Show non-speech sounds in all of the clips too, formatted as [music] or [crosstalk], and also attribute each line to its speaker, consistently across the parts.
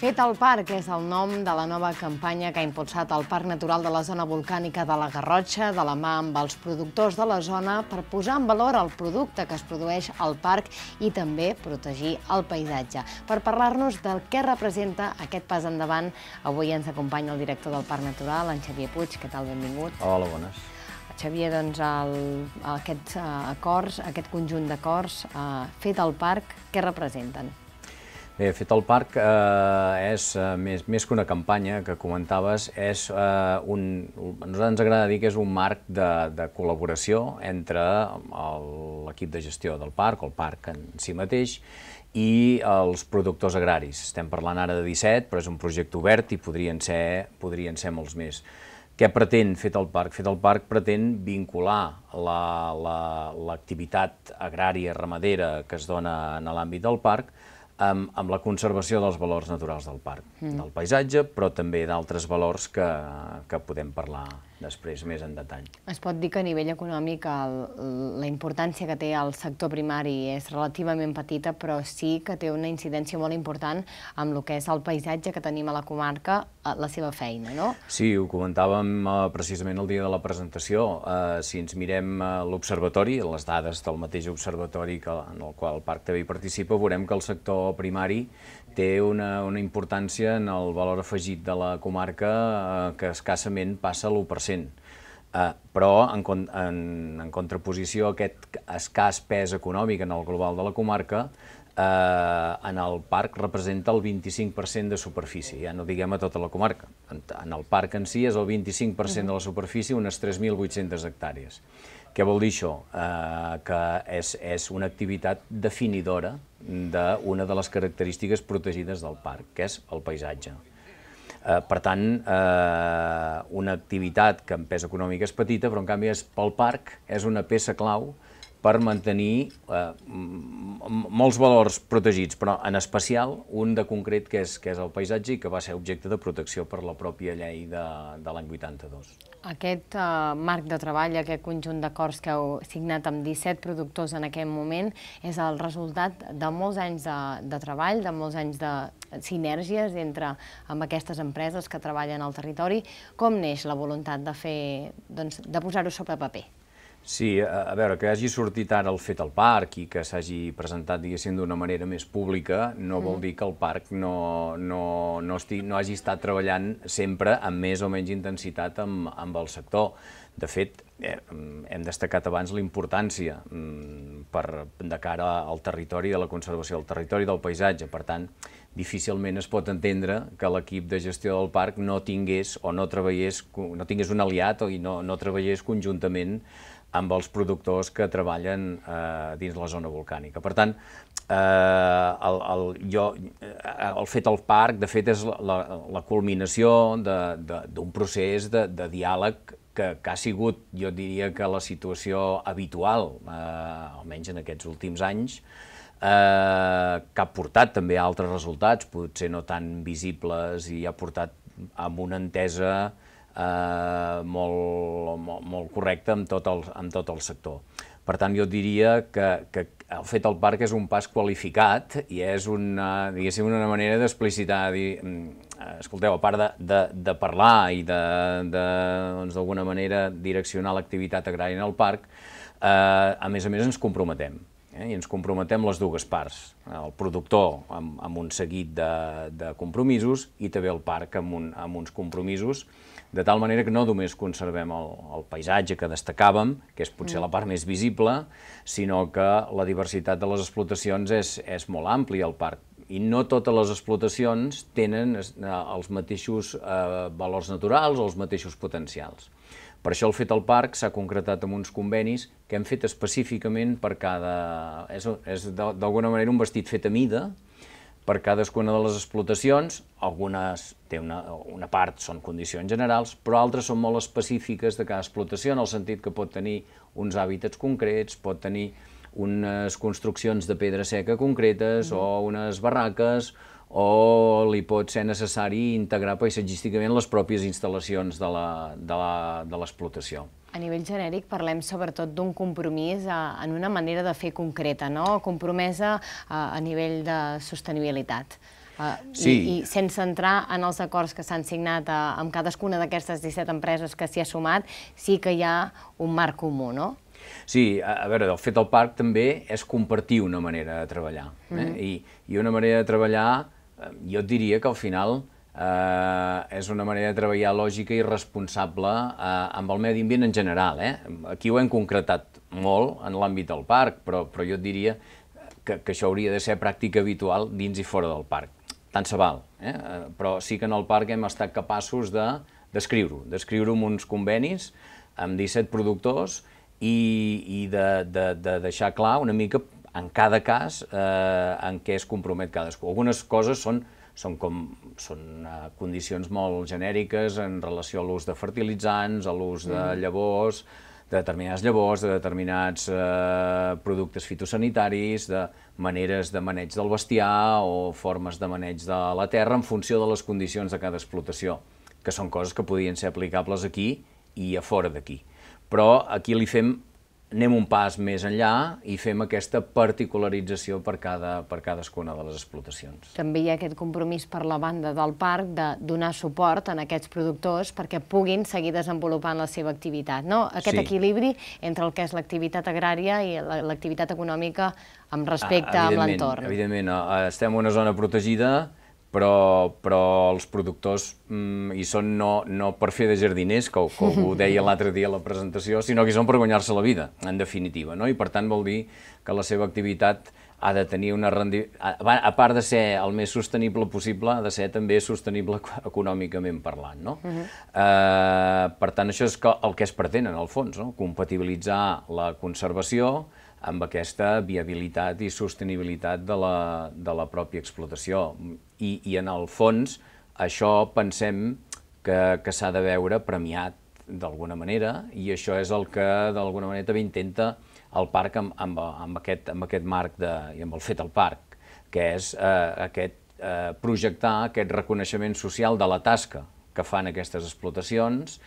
Speaker 1: Fet al Parc és el nom de la nova campanya que ha impulsat el Parc Natural de la Zona Volcànica de la Garrotxa, de la mà amb els productors de la zona, per posar en valor el producte que es produeix al parc i també protegir el paisatge. Per parlar-nos del que representa aquest pas endavant, avui ens acompanya el director del Parc Natural, en Xavier Puig. Què tal? Benvingut. Hola, bones. Xavier, doncs, el, aquests eh, acords, aquest conjunt d'acords eh, fet al parc, què representen?
Speaker 2: Bé, fet el parc eh, és eh, més, més que una campanya que comentaves, és eh, un, a nosaltres ens agrada dir que és un marc de, de col·laboració entre l'equip de gestió del parc, el parc en si mateix, i els productors agraris. Estem parlant ara de 17, però és un projecte obert i podrien ser, podrien ser molts més. Què pretén Fet el Parc? Fet el Parc pretén vincular l'activitat la, la, agrària ramadera que es dona en l'àmbit del parc amb, amb la conservació dels valors naturals del parc, mm. del paisatge, però també d'altres valors que, que podem parlar després més en detall.
Speaker 1: Es pot dir que a nivell econòmic el, la importància que té el sector primari és relativament petita, però sí que té una incidència molt important amb el que és el paisatge que tenim a la comarca, la seva feina, no?
Speaker 2: Sí, ho comentàvem eh, precisament el dia de la presentació. Eh, si ens mirem l'observatori, les dades del mateix observatori que, en el qual el Parc també hi participa, veurem que el sector primari té una, una importància en el valor afegit de la comarca eh, que escassament passa l'1%. Uh, eh, però en, en, en contraposició a aquest escàs pes econòmic en el global de la comarca, eh, uh, en el parc representa el 25% de superfície, ja no diguem a tota la comarca. En, en el parc en si és el 25% de la superfície, unes 3.800 hectàrees. Què vol dir això? Eh, que és, és una activitat definidora d'una de les característiques protegides del parc, que és el paisatge. Eh, per tant, eh, una activitat que en pes econòmic és petita, però en canvi és, pel parc és una peça clau per mantenir eh, molts valors protegits, però en especial un de concret que és, que és el paisatge i que va ser objecte de protecció per la pròpia llei de, de l'any 82.
Speaker 1: Aquest eh, marc de treball, aquest conjunt d'acords que heu signat amb 17 productors en aquest moment, és el resultat de molts anys de, de treball, de molts anys de sinergies entre amb aquestes empreses que treballen al territori. Com neix la voluntat de, fer, doncs, de posar-ho sobre paper?
Speaker 2: Sí, a veure, que hagi sortit ara el fet al parc i que s'hagi presentat, diguéssim, d'una manera més pública, no vol dir que el parc no, no, no, estigui, no hagi estat treballant sempre amb més o menys intensitat amb, amb el sector. De fet, eh, hem destacat abans la importància mm, per, de cara al territori, de la conservació del territori, del paisatge. Per tant, difícilment es pot entendre que l'equip de gestió del parc no tingués o no treballés, no tingués un aliat o no, no treballés conjuntament amb els productors que treballen eh, dins la zona volcànica. Per tant, eh, el, el, jo, eh, el fet al parc, de fet, és la, la culminació d'un procés de, de diàleg que, que ha sigut, jo diria que la situació habitual, eh, almenys en aquests últims anys, eh, que ha portat també a altres resultats, potser no tan visibles, i ha portat amb una entesa eh, eh, molt, molt, molt correcta amb tot, el, amb tot el sector. Per tant, jo diria que, que el fet del parc és un pas qualificat i és una, diguéssim, una manera d'explicitar, dir, mm, eh, escolteu, a part de, de, de parlar i doncs, d'alguna doncs, manera direccionar l'activitat agrària en el parc, eh, a més a més ens comprometem eh? i ens comprometem les dues parts, eh, el productor amb, amb un seguit de, de compromisos i també el parc amb, un, amb uns compromisos de tal manera que no només conservem el, el paisatge que destacàvem, que és potser la mm. part més visible, sinó que la diversitat de les explotacions és, és molt àmplia al parc i no totes les explotacions tenen eh, els mateixos eh, valors naturals o els mateixos potencials. Per això el fet al parc s'ha concretat amb uns convenis que hem fet específicament per cada... És, és d'alguna manera un vestit fet a mida, per cadascuna de les explotacions, algunes té una, una part són condicions generals, però altres són molt específiques de cada explotació, en el sentit que pot tenir uns hàbitats concrets, pot tenir unes construccions de pedra seca concretes mm. o unes barraques o li pot ser necessari integrar paisatgísticament les pròpies instal·lacions de l'explotació a
Speaker 1: nivell genèric parlem sobretot d'un compromís a, eh, en una manera de fer concreta, no? compromesa a, eh, a nivell de sostenibilitat. Uh, sí. i, i sense entrar en els acords que s'han signat a, amb cadascuna d'aquestes 17 empreses que s'hi ha sumat, sí que hi ha un marc comú, no?
Speaker 2: Sí, a, a veure, el fet del parc també és compartir una manera de treballar. Mm -hmm. eh? Mm-hmm. I, I una manera de treballar, jo diria que al final eh, és una manera de treballar lògica i responsable eh, amb el medi ambient en general. Eh? Aquí ho hem concretat molt en l'àmbit del parc, però, però jo et diria que, que això hauria de ser pràctica habitual dins i fora del parc. Tant se val, eh? però sí que en el parc hem estat capaços de descriure-ho, descriure-ho amb uns convenis amb 17 productors i, i de, de, de deixar clar una mica en cada cas eh, en què es compromet cadascú. Algunes coses són són, com, són eh, condicions molt genèriques en relació a l'ús de fertilitzants, a l'ús de mm. llavors, de determinats llavors, de determinats eh, productes fitosanitaris, de maneres de maneig del bestiar o formes de maneig de la terra en funció de les condicions de cada explotació, que són coses que podien ser aplicables aquí i a fora d'aquí. Però aquí li fem anem un pas més enllà i fem aquesta particularització per, cada, per cadascuna de les explotacions.
Speaker 1: També hi ha aquest compromís per la banda del parc de donar suport a aquests productors perquè puguin seguir desenvolupant la seva activitat, no? Aquest sí. equilibri entre el que és l'activitat agrària i l'activitat econòmica amb respecte ah, a, l'entorn.
Speaker 2: Evidentment, eh, estem en una zona protegida, però, però els productors mm, hi són no, no per fer de jardiners, com, com ho [laughs] deia l'altre dia a la presentació, sinó que hi són per guanyar-se la vida, en definitiva. No? I per tant vol dir que la seva activitat ha de tenir una rendi... a part de ser el més sostenible possible, ha de ser també sostenible econòmicament parlant. No? Uh eh, -huh. uh, per tant, això és el que es pretén, en el fons, no? compatibilitzar la conservació, amb aquesta viabilitat i sostenibilitat de la, de la pròpia explotació. I, I en el fons això pensem que, que s'ha de veure premiat d'alguna manera i això és el que d'alguna manera també intenta el parc amb, amb, amb, aquest, amb aquest marc de, i amb el fet al parc, que és eh, aquest, eh, projectar aquest reconeixement social de la tasca que fan aquestes explotacions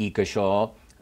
Speaker 2: i que això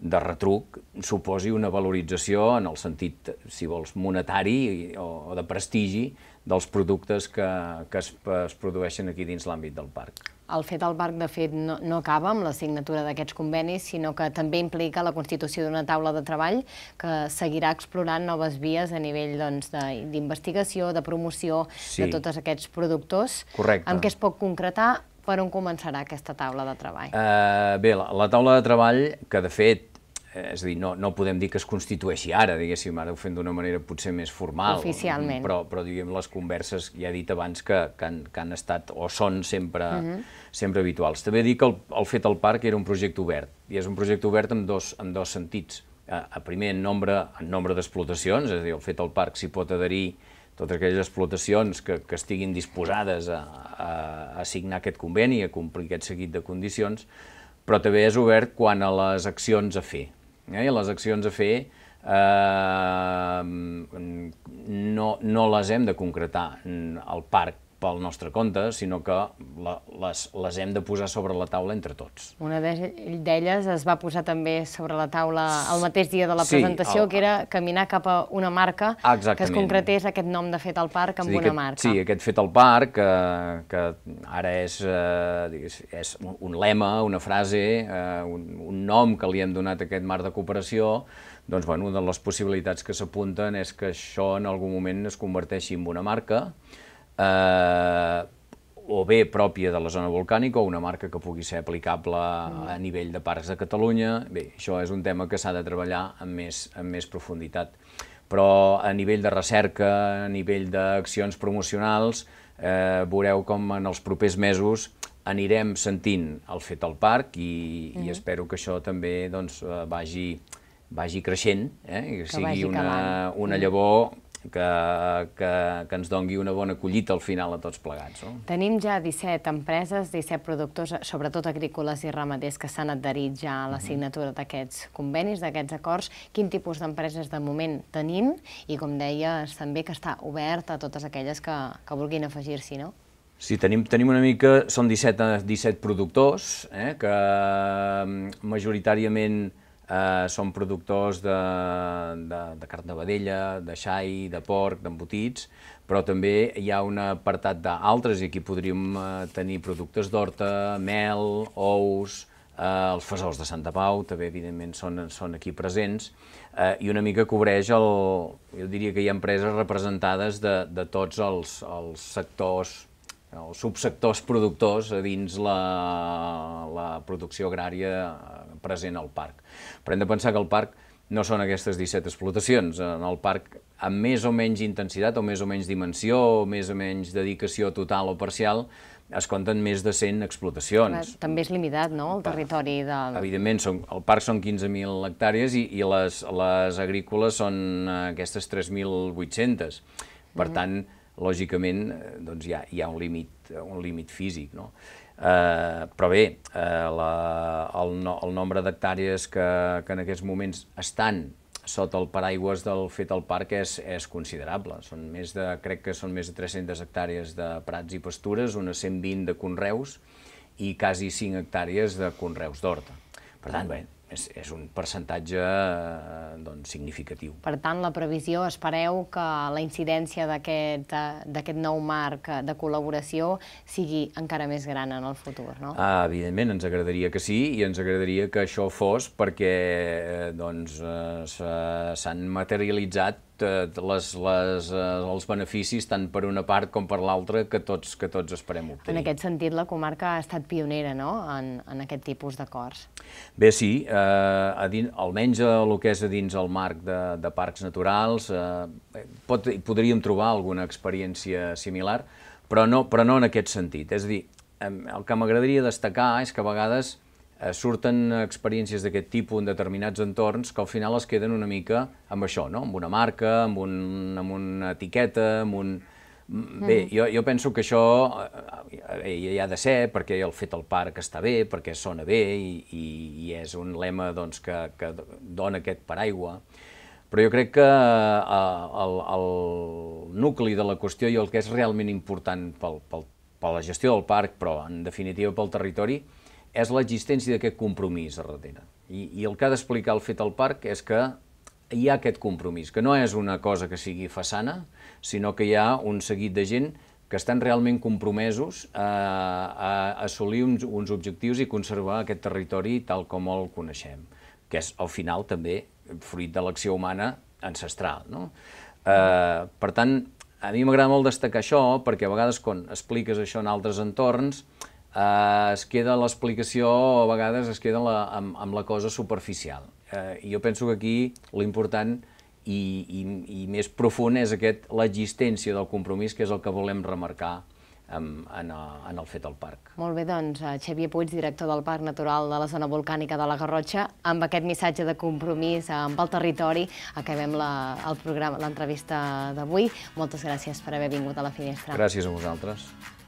Speaker 2: de retruc suposi una valorització en el sentit, si vols, monetari o, o de prestigi dels productes que, que es, es produeixen aquí dins l'àmbit del parc.
Speaker 1: El fet del parc, de fet, no, no acaba amb la signatura d'aquests convenis, sinó que també implica la constitució d'una taula de treball que seguirà explorant noves vies a nivell d'investigació, doncs, de, de promoció sí. de tots aquests productors.
Speaker 2: Correcte. Amb què es
Speaker 1: pot concretar per on començarà aquesta taula de treball?
Speaker 2: Uh, bé, la, la taula de treball, que de fet Eh, és a dir, no, no podem dir que es constitueixi ara, diguéssim, ara ho fem d'una manera potser més formal. Oficialment. Però, però diguem, les converses, ja he dit abans, que, que, han, que han estat o són sempre, uh mhm. -huh. sempre habituals. També dic que el, el fet al parc era un projecte obert, i és un projecte obert en dos, en dos sentits. A, a primer, en nombre, en nombre d'explotacions, és a dir, el fet al parc s'hi pot adherir totes aquelles explotacions que, que estiguin disposades a, a, a signar aquest conveni, a complir aquest seguit de condicions, però també és obert quan a les accions a fer eh? i les accions a fer eh, no, no les hem de concretar al parc pel nostre compte, sinó que la, les, les hem de posar sobre la taula entre tots.
Speaker 1: Una d'elles es va posar també sobre la taula el mateix dia de la sí, presentació, el... que era caminar cap a una marca Exactament. que es concretés aquest nom de Fet al Parc amb dir, una aquest, marca.
Speaker 2: Sí, aquest Fet al Parc, que, que ara és, eh, digues, és un lema, una frase, eh, un, un nom que li hem donat a aquest marc de cooperació, doncs, bueno, una de les possibilitats que s'apunten és que això en algun moment es converteixi en una marca, eh, o bé pròpia de la zona volcànica o una marca que pugui ser aplicable a nivell de parcs de Catalunya. Bé, això és un tema que s'ha de treballar amb més, amb més profunditat. Però a nivell de recerca, a nivell d'accions promocionals, eh, veureu com en els propers mesos anirem sentint el fet al parc i, mm -hmm. i espero que això també doncs, eh, vagi, vagi creixent eh? que, que sigui vagi una, una mm. llavor que, que, que ens dongui una bona collita al final a tots plegats. No?
Speaker 1: Tenim ja 17 empreses, 17 productors, sobretot agrícoles i ramaders, que s'han adherit ja a la mhm. signatura d'aquests convenis, d'aquests acords. Quin tipus d'empreses de moment tenim? I com deies, també que està obert a totes aquelles que, que vulguin afegir-s'hi, no?
Speaker 2: Sí, tenim, tenim una mica, són 17, 17 productors, eh, que mm, majoritàriament eh, són productors de, de, de carn de vedella, de xai, de porc, d'embotits, però també hi ha un apartat d'altres i aquí podríem eh, tenir productes d'horta, mel, ous, eh, els fesols de Santa Pau també evidentment són, són aquí presents eh, i una mica cobreix el... jo diria que hi ha empreses representades de, de tots els, els sectors els subsectors productors dins la, la producció agrària eh, present al parc. Però hem de pensar que el parc no són aquestes 17 explotacions. En el parc, amb més o menys intensitat, o més o menys dimensió, o més o menys dedicació total o parcial, es compten més de 100 explotacions.
Speaker 1: També és limitat, no?, el territori del...
Speaker 2: Evidentment, són, el parc són 15.000 hectàrees i, i les, les agrícoles són eh, aquestes 3.800. Per mm -hmm. tant, lògicament eh, doncs hi, ha, hi ha un límit eh, un límit físic. No? Eh, però bé, eh, la, el, no, el nombre d'hectàrees que, que en aquests moments estan sota el paraigües del fet al parc és, és considerable. Són més de, crec que són més de 300 hectàrees de prats i pastures, unes 120 de conreus i quasi 5 hectàrees de conreus d'horta. Per tant, bé, és, és un percentatge eh, doncs, significatiu.
Speaker 1: Per tant, la previsió, espereu que la incidència eh, d'aquest nou marc de col·laboració sigui encara més gran en el futur, no?
Speaker 2: Ah, evidentment, ens agradaria que sí i ens agradaria que això fos perquè eh, doncs, s'han materialitzat les, les, eh, els beneficis tant per una part com per l'altra que tots, que tots esperem obtenir.
Speaker 1: En aquest sentit, la comarca ha estat pionera no? en, en aquest tipus d'acords.
Speaker 2: Bé, sí, eh, a din, almenys el que és a dins el marc de, de parcs naturals, eh, pot, podríem trobar alguna experiència similar, però no, però no en aquest sentit. És a dir, el que m'agradaria destacar és que a vegades Eh, surten experiències d'aquest tipus en determinats entorns que al final es queden una mica amb això, no? amb una marca, amb, un, amb una etiqueta, amb un... Mm-hmm. Bé, mm. jo, jo penso que això eh, eh, hi ha de ser perquè el fet al parc està bé, perquè sona bé i, i, i és un lema doncs, que, que dona aquest paraigua. Però jo crec que el, el nucli de la qüestió i el que és realment important pel, pel, per la gestió del parc, però en definitiva pel territori, és l'existència d'aquest compromís a darrere. I, I el que ha d'explicar el fet al parc és que hi ha aquest compromís, que no és una cosa que sigui façana, sinó que hi ha un seguit de gent que estan realment compromesos a, a assolir uns, uns objectius i conservar aquest territori tal com el coneixem, que és al final també fruit de l'acció humana ancestral. No? Eh, per tant, a mi m'agrada molt destacar això perquè a vegades quan expliques això en altres entorns eh, es queda l'explicació, a vegades es queda la, amb, amb la cosa superficial. Eh, jo penso que aquí l'important i, i, i més profund és aquest l'existència del compromís, que és el que volem remarcar en, en, eh, en el fet del parc.
Speaker 1: Molt bé, doncs, eh, Xavier Puig, director del Parc Natural de la Zona Volcànica de la Garrotxa, amb aquest missatge de compromís eh, amb el territori, acabem la, l'entrevista d'avui. Moltes gràcies per haver vingut a la finestra.
Speaker 2: Gràcies a vosaltres.